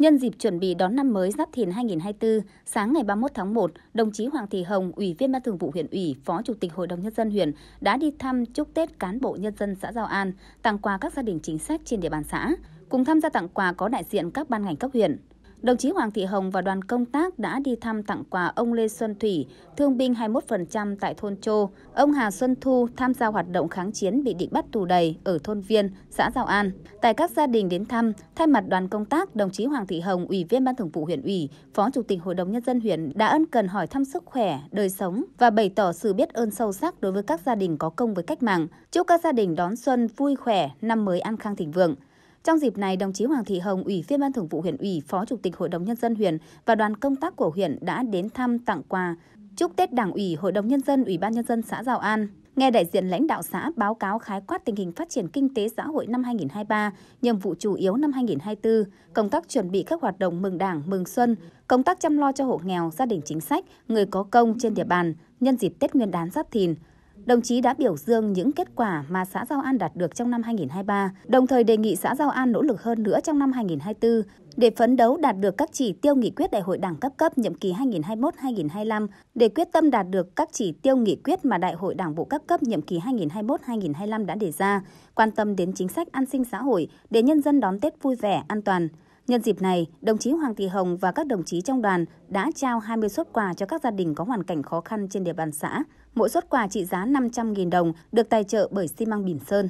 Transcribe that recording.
Nhân dịp chuẩn bị đón năm mới Giáp Thìn 2024, sáng ngày 31 tháng 1, đồng chí Hoàng Thị Hồng, Ủy viên Ban Thường vụ huyện ủy, Phó Chủ tịch Hội đồng nhân dân huyện đã đi thăm chúc Tết cán bộ nhân dân xã Giao An, tặng quà các gia đình chính sách trên địa bàn xã. Cùng tham gia tặng quà có đại diện các ban ngành cấp huyện. Đồng chí Hoàng Thị Hồng và đoàn công tác đã đi thăm tặng quà ông Lê Xuân Thủy, thương binh 21% tại thôn Châu, ông Hà Xuân Thu tham gia hoạt động kháng chiến bị địch bắt tù đầy ở thôn Viên, xã Giao An. Tại các gia đình đến thăm, thay mặt đoàn công tác, đồng chí Hoàng Thị Hồng, Ủy viên Ban Thường vụ huyện ủy, Phó Chủ tịch Hội đồng nhân dân huyện đã ân cần hỏi thăm sức khỏe, đời sống và bày tỏ sự biết ơn sâu sắc đối với các gia đình có công với cách mạng. Chúc các gia đình đón xuân vui khỏe, năm mới an khang thịnh vượng. Trong dịp này, đồng chí Hoàng Thị Hồng, Ủy viên Ban Thường vụ huyện ủy, Phó Chủ tịch Hội đồng nhân dân huyện và đoàn công tác của huyện đã đến thăm tặng quà chúc Tết Đảng ủy, Hội đồng nhân dân, Ủy ban nhân dân xã Giao An. Nghe đại diện lãnh đạo xã báo cáo khái quát tình hình phát triển kinh tế xã hội năm 2023, nhiệm vụ chủ yếu năm 2024, công tác chuẩn bị các hoạt động mừng Đảng, mừng xuân, công tác chăm lo cho hộ nghèo, gia đình chính sách, người có công trên địa bàn nhân dịp Tết Nguyên đán Giáp Thìn, Đồng chí đã biểu dương những kết quả mà xã Giao An đạt được trong năm 2023, đồng thời đề nghị xã Giao An nỗ lực hơn nữa trong năm 2024 để phấn đấu đạt được các chỉ tiêu nghị quyết đại hội đảng cấp cấp nhiệm kỳ 2021-2025, để quyết tâm đạt được các chỉ tiêu nghị quyết mà đại hội đảng bộ các cấp nhiệm kỳ 2021-2025 đã đề ra, quan tâm đến chính sách an sinh xã hội để nhân dân đón Tết vui vẻ, an toàn. Nhân dịp này, đồng chí Hoàng Thị Hồng và các đồng chí trong đoàn đã trao 20 xuất quà cho các gia đình có hoàn cảnh khó khăn trên địa bàn xã. Mỗi xuất quà trị giá 500.000 đồng được tài trợ bởi xi măng Bỉm Sơn.